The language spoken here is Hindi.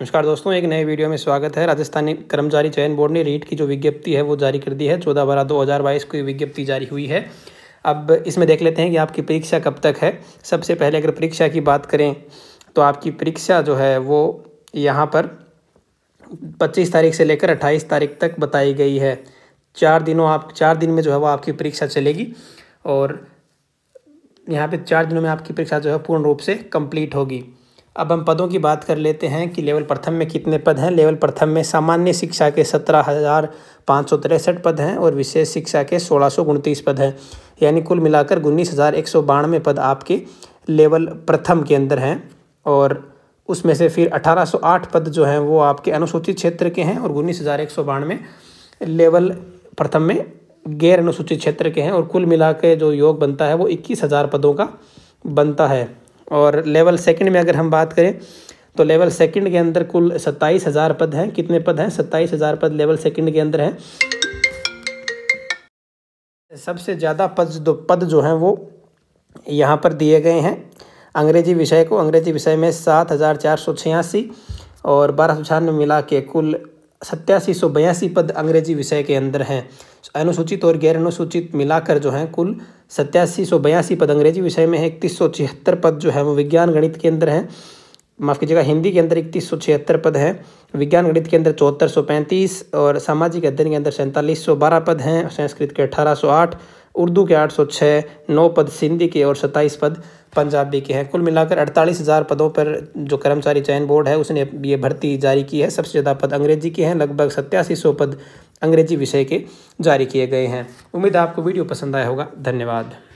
नमस्कार दोस्तों एक नए वीडियो में स्वागत है राजस्थानी कर्मचारी चयन बोर्ड ने रीट की जो विज्ञप्ति है वो जारी कर दी है चौदह बारह दो हज़ार बाईस को विज्ञप्ति जारी हुई है अब इसमें देख लेते हैं कि आपकी परीक्षा कब तक है सबसे पहले अगर परीक्षा की बात करें तो आपकी परीक्षा जो है वो यहाँ पर पच्चीस तारीख से लेकर अट्ठाईस तारीख तक बताई गई है चार दिनों आप चार दिन में जो है वो आपकी परीक्षा चलेगी और यहाँ पे चार दिनों में आपकी परीक्षा जो है पूर्ण रूप से कंप्लीट होगी अब हम पदों की बात कर लेते हैं कि लेवल प्रथम में कितने पद हैं लेवल प्रथम में सामान्य शिक्षा के सत्रह हज़ार पाँच सौ तिरसठ पद हैं और विशेष शिक्षा के सोलह सौ उनतीस पद हैं यानी कुल मिलाकर उन्नीस हज़ार एक सौ बानवे पद आपके लेवल प्रथम के अंदर हैं और उसमें से फिर अठारह सौ आठ पद जो हैं वो आपके अनुसूचित क्षेत्र के हैं और उन्नीस हज़ार एक सौ बानवे लेवल प्रथम में गैर अनुसूचित क्षेत्र के हैं और कुल मिला के जो योग बनता है वो इक्कीस हज़ार पदों का बनता है और लेवल सेकंड में अगर हम बात करें तो लेवल सेकंड के अंदर कुल सत्ताईस हज़ार पद हैं कितने पद हैं सत्ताईस हज़ार पद लेवल सेकंड के अंदर हैं सबसे ज़्यादा पद जो पद जो हैं वो यहाँ पर दिए गए हैं अंग्रेजी विषय को अंग्रेजी विषय में सात हज़ार चार सौ छियासी और बारह सौ छियानवे मिला के कुल सत्यासी सौ बयासी पद अंग्रेजी विषय के अंदर हैं अनुसूचित और गैर अनुसूचित मिलाकर जो हैं कुल सत्यासी सौ बयासी पद अंग्रेजी विषय में है इकतीस सौ छिहत्तर पद जो है वो विज्ञान गणित के अंदर हैं माफ़ कीजिएगा हिंदी के अंदर इकतीस सौ छिहत्तर पद हैं विज्ञान गणित के अंदर चौहत्तर सौ पैंतीस और सामाजिक अध्ययन के अंदर सैंतालीस सौ बारह पद हैं संस्कृत के अठारह सौ आठ उर्दू के आठ सौ छः नौ पद सिंधी के और सत्ताईस पद पंजाबी के हैं कुल मिलाकर अड़तालीस हज़ार पदों पर जो कर्मचारी चयन बोर्ड है उसने ये भर्ती जारी की है सबसे ज़्यादा पद अंग्रेजी के हैं लगभग सत्यासी सौ पद अंग्रेजी विषय के जारी किए गए हैं उम्मीद आपको वीडियो पसंद आया होगा धन्यवाद